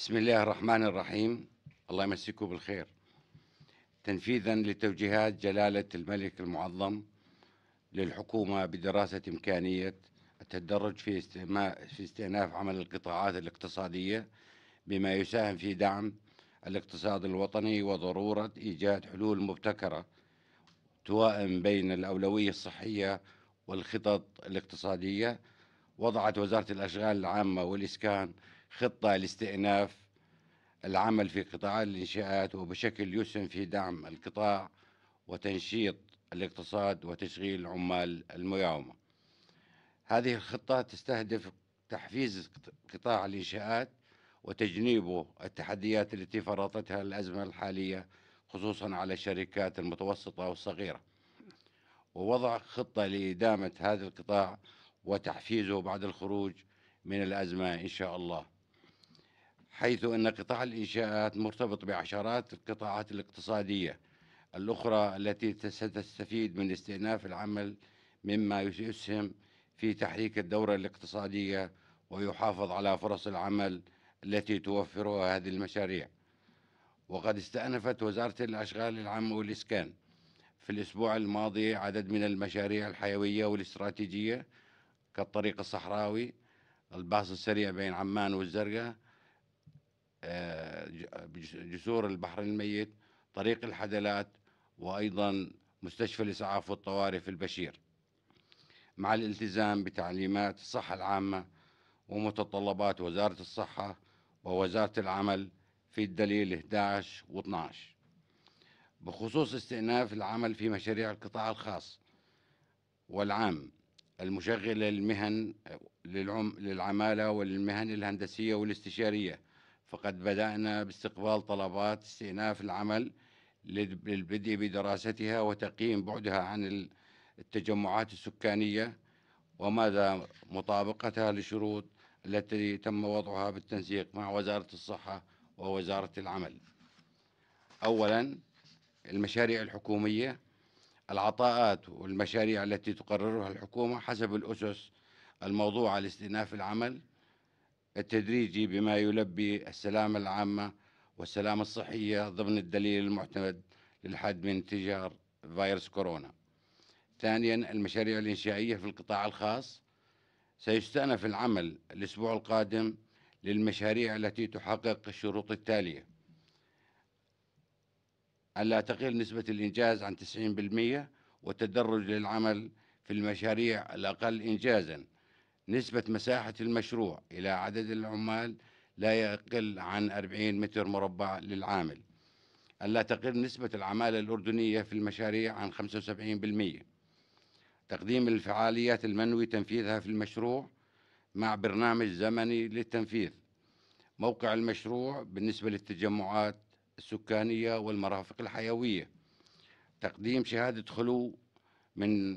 بسم الله الرحمن الرحيم الله يمسكه بالخير تنفيذا لتوجيهات جلالة الملك المعظم للحكومة بدراسة إمكانية التدرج في في استئناف عمل القطاعات الاقتصادية بما يساهم في دعم الاقتصاد الوطني وضرورة إيجاد حلول مبتكرة توائم بين الأولوية الصحية والخطط الاقتصادية وضعت وزارة الأشغال العامة والإسكان خطة لاستئناف العمل في قطاع الإنشاءات وبشكل يسهم في دعم القطاع وتنشيط الاقتصاد وتشغيل العمال المقاومة هذه الخطة تستهدف تحفيز قطاع الإنشاءات وتجنيبه التحديات التي فرضتها الأزمة الحالية خصوصا على الشركات المتوسطة والصغيرة ووضع خطة لإدامة هذا القطاع وتحفيزه بعد الخروج من الأزمة إن شاء الله حيث أن قطاع الإنشاءات مرتبط بعشرات القطاعات الاقتصادية الأخرى التي ستستفيد من استئناف العمل مما يسهم في تحريك الدورة الاقتصادية ويحافظ على فرص العمل التي توفرها هذه المشاريع وقد استأنفت وزارة الأشغال العامة والإسكان في الأسبوع الماضي عدد من المشاريع الحيوية والاستراتيجية كالطريق الصحراوي الباص السريع بين عمان والزرقاء آه، جسور البحر الميت طريق الحدلات وأيضا مستشفى الإسعاف والطوارئ في البشير مع الالتزام بتعليمات الصحة العامة ومتطلبات وزارة الصحة ووزارة العمل في الدليل 11 و12 بخصوص استئناف العمل في مشاريع القطاع الخاص والعام المشغلة للمهن آه، للعم للعمالة والمهن الهندسية والاستشارية فقد بدأنا باستقبال طلبات استئناف العمل للبدء بدراستها وتقييم بعدها عن التجمعات السكانية وماذا مطابقتها لشروط التي تم وضعها بالتنسيق مع وزارة الصحة ووزارة العمل أولا المشاريع الحكومية العطاءات والمشاريع التي تقررها الحكومة حسب الأسس الموضوعة لاستئناف العمل التدريجي بما يلبي السلامة العامة والسلامة الصحية ضمن الدليل المعتمد للحد من انتشار فيروس كورونا ثانيا المشاريع الإنشائية في القطاع الخاص سيستأنف العمل الأسبوع القادم للمشاريع التي تحقق الشروط التالية ألا تقل نسبة الإنجاز عن 90% والتدرج للعمل في المشاريع الأقل إنجازاً نسبة مساحة المشروع إلى عدد العمال لا يقل عن 40 متر مربع للعامل ألا تقل نسبة العمالة الأردنية في المشاريع عن 75% تقديم الفعاليات المنوي تنفيذها في المشروع مع برنامج زمني للتنفيذ موقع المشروع بالنسبة للتجمعات السكانية والمرافق الحيوية تقديم شهادة خلو من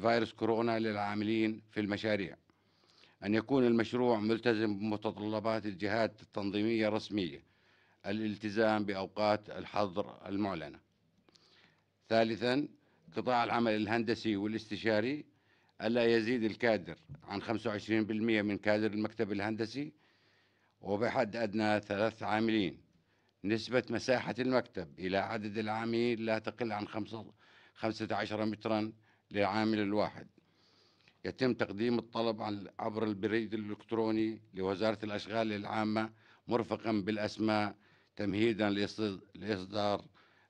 فيروس كورونا للعاملين في المشاريع أن يكون المشروع ملتزم بمتطلبات الجهات التنظيمية الرسمية الالتزام بأوقات الحظر المعلنة ثالثا قطاع العمل الهندسي والاستشاري ألا يزيد الكادر عن 25% من كادر المكتب الهندسي وبحد أدنى ثلاث عاملين نسبة مساحة المكتب إلى عدد العاملين لا تقل عن 15 مترا للعامل الواحد يتم تقديم الطلب عبر البريد الإلكتروني لوزارة الأشغال العامة مرفقا بالأسماء تمهيدا لإصدار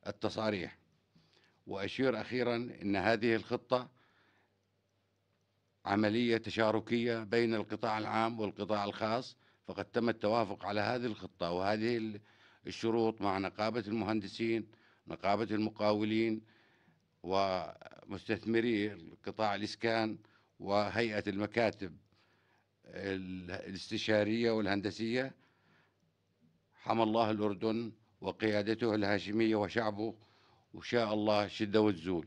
التصاريح وأشير أخيرا أن هذه الخطة عملية تشاركية بين القطاع العام والقطاع الخاص فقد تم التوافق على هذه الخطة وهذه الشروط مع نقابة المهندسين نقابة المقاولين ومستثمري القطاع الإسكان وهيئة المكاتب الاستشارية والهندسية حمى الله الأردن وقيادته الهاشمية وشعبه وشاء الله شدة والزول